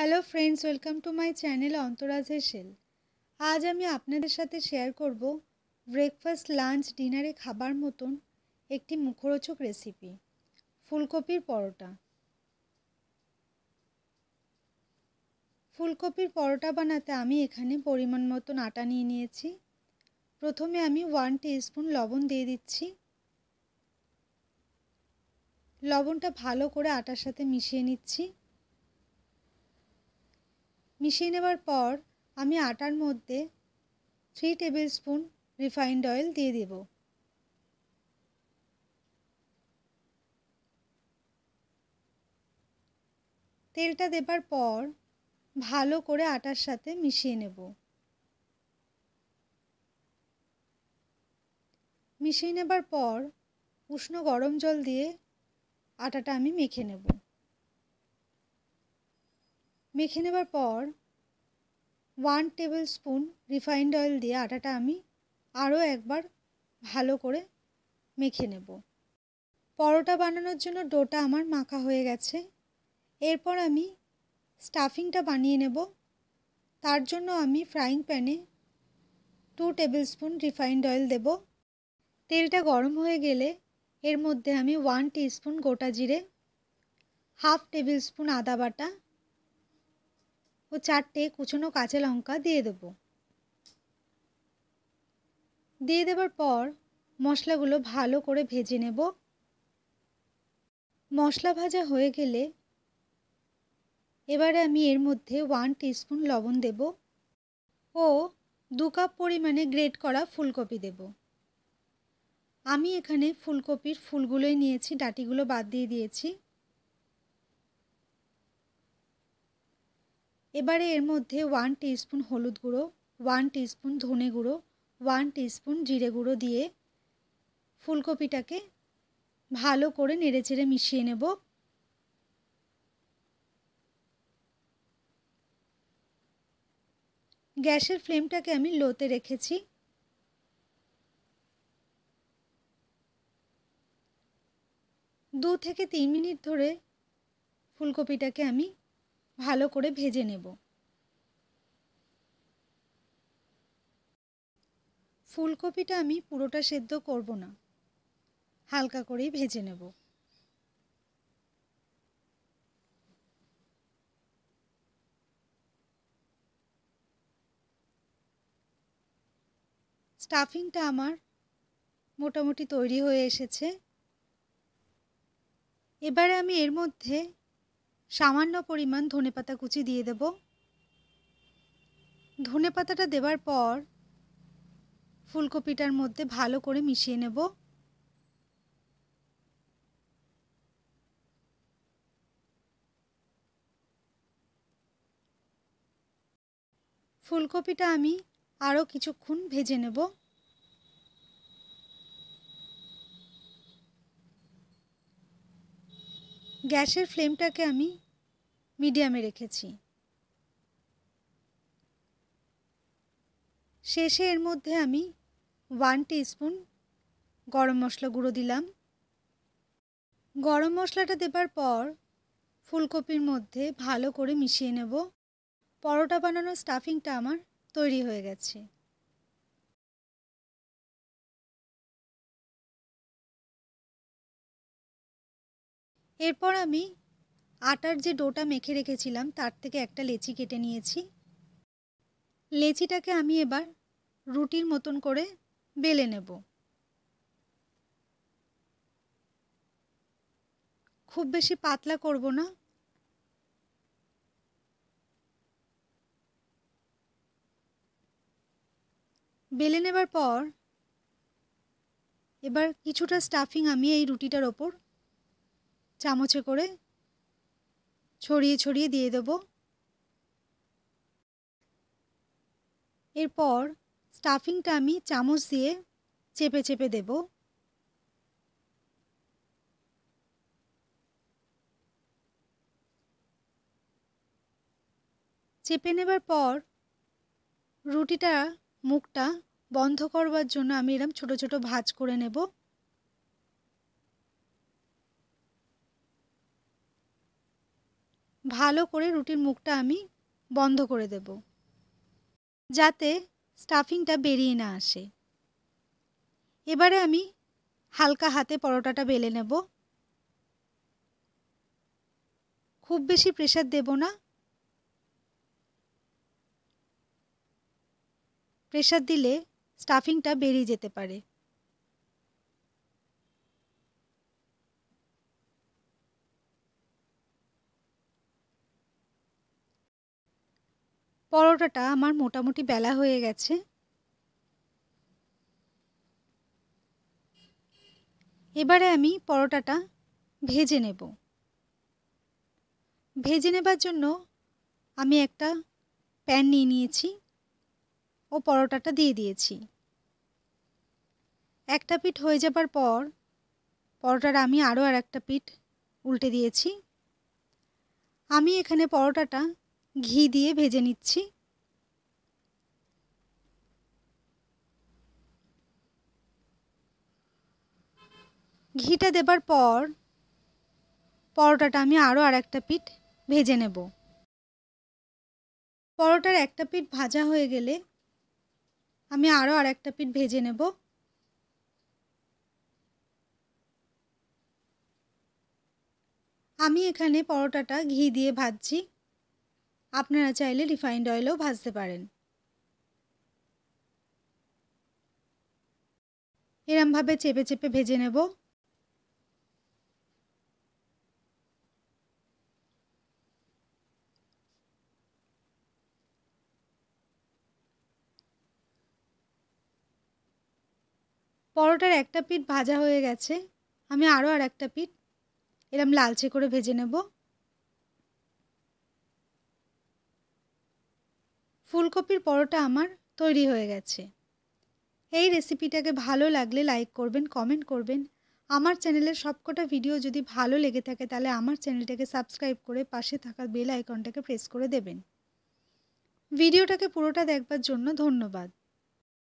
hello friends welcome to my channel অন্তরাজ হেসেল আজ আমি আপনাদের সাথে শেয়ার করব ব্রেকফাস্ট লাঞ্চ ডিনারে খাবার মতন একটি মুখরোচক রেসিপি ফুলকপির পরোটা ফুলকপির পরোটা বানাতে আমি এখানে পরিমাণ মতন আটা নিয়ে নিয়েছি প্রথমে আমি ওয়ান স্পুন লবণ দিয়ে দিচ্ছি লবণটা ভালো করে আটার সাথে মিশিয়ে নিচ্ছি মিশিয়ে নেবার পর আমি আটার মধ্যে three tablespoon refined oil দিয়ে দেব তেলটা দেবার পর ভালো করে আটার সাথে মিশিয়ে নেব মিশিয়ে নেবার পর উষ্ণ গরম জল দিয়ে আটাটা আমি মেখে নেব মেখে নেবার পর one tablespoon refined oil দিয়ে আটাটা আমি আরও একবার ভালো করে মেখে নেব পরোটা বানানোর জন্য ডোটা আমার মাখা হয়ে গেছে এরপর আমি স্টাফিংটা বানিয়ে নেব তার জন্য আমি ফ্রাইং প্যানে two tablespoon refined oil দেব তেলটা গরম হয়ে গেলে এর মধ্যে আমি ওয়ান স্পুন গোটা জিরে হাফ টেবিল স্পুন আদা বাটা ও চারটে কুচনো কাঁচা লঙ্কা দিয়ে দেব দিয়ে দেবার পর মশলাগুলো ভালো করে ভেজে নেব মশলা ভাজা হয়ে গেলে এবারে আমি এর মধ্যে ওয়ান টিস্পুন লবণ দেব ও দু কাপ পরিমাণে গ্রেট করা ফুলকপি দেব আমি এখানে ফুলকপির ফুলগুলোই নিয়েছি ডাটিগুলো বাদ দিয়ে দিয়েছি এবারে এর মধ্যে ওয়ান স্পুন হলুদ গুঁড়ো ওয়ান স্পুন ধনে গুঁড়ো ওয়ান স্পুন জিরে গুঁড়ো দিয়ে ফুলকপিটাকে ভালো করে নেড়েচেড়ে মিশিয়ে নেব গ্যাসের ফ্লেমটাকে আমি লোতে রেখেছি দু থেকে তিন মিনিট ধরে ফুলকপিটাকে আমি ভালো করে ভেজে নেব ফুলকপিটা আমি পুরোটা সেদ্ধ করব না হালকা করেই ভেজে নেব স্টাফিংটা আমার মোটামুটি তৈরি হয়ে এসেছে এবারে আমি এর মধ্যে সামান্য পরিমাণ ধনেপাতা কুচি দিয়ে দেব ধনে পাতাটা দেবার পর ফুলকপিটার মধ্যে ভালো করে মিশিয়ে নেব ফুলকপিটা আমি আরও কিছুক্ষণ ভেজে নেব গ্যাসের ফ্লেমটাকে আমি মিডিয়ামে রেখেছি শেষে এর মধ্যে আমি ওয়ান স্পুন গরম মশলা গুঁড়ো দিলাম গরম মশলাটা দেবার পর ফুলকপির মধ্যে ভালো করে মিশিয়ে নেব পরোটা বানানোর স্টাফিংটা আমার তৈরি হয়ে গেছে এরপর আমি আটার যে ডোটা মেখে রেখেছিলাম তার থেকে একটা লেচি কেটে নিয়েছি লেচিটাকে আমি এবার রুটির মতন করে বেলে নেব খুব বেশি পাতলা করব না বেলে নেবার পর এবার কিছুটা স্টাফিং আমি এই রুটিটার ওপর চামচে করে ছড়িয়ে ছড়িয়ে দিয়ে দেব এরপর স্টাফিংটা আমি চামচ দিয়ে চেপে চেপে দেব চেপে নেবার পর রুটিটা মুখটা বন্ধ করবার জন্য আমি এরম ছোট ছোট ভাজ করে নেব ভালো করে রুটির মুখটা আমি বন্ধ করে দেব যাতে স্টাফিংটা বেরিয়ে না আসে এবারে আমি হালকা হাতে পরোটাটা বেলে নেব খুব বেশি প্রেশার দেব না প্রেশার দিলে স্টাফিংটা বেরিয়ে যেতে পারে পরোটাটা আমার মোটামুটি বেলা হয়ে গেছে এবারে আমি পরোটাটা ভেজে নেব ভেজে নেবার জন্য আমি একটা প্যান নিয়ে নিয়েছি ও পরোটাটা দিয়ে দিয়েছি একটা পিঠ হয়ে যাবার পর পরোটার আমি আরও আর একটা পিঠ উল্টে দিয়েছি আমি এখানে পরোটাটা ঘি দিয়ে ভেজে নিচ্ছি ঘিটা দেবার পর পরোটাটা আমি আরও আর একটা পিট ভেজে নেব পরোটার একটা পিট ভাজা হয়ে গেলে আমি আরও আর একটা পিট ভেজে নেব আমি এখানে পরোটাটা ঘি দিয়ে ভাজছি আপনারা চাইলে রিফাইন্ড অয়েলও ভাজতে পারেন এরমভাবে চেপে চেপে ভেজে নেব পরোটার একটা পিঠ ভাজা হয়ে গেছে আমি আরও আর একটা পিঠ এরম লালচে করে ভেজে নেবো ফুলকপির পরোটা আমার তৈরি হয়ে গেছে এই রেসিপিটাকে ভালো লাগলে লাইক করবেন কমেন্ট করবেন আমার চ্যানেলের সবকটা ভিডিও যদি ভালো লেগে থাকে তাহলে আমার চ্যানেলটাকে সাবস্ক্রাইব করে পাশে থাকা বেল আইকনটাকে প্রেস করে দেবেন ভিডিওটাকে পুরোটা দেখবার জন্য ধন্যবাদ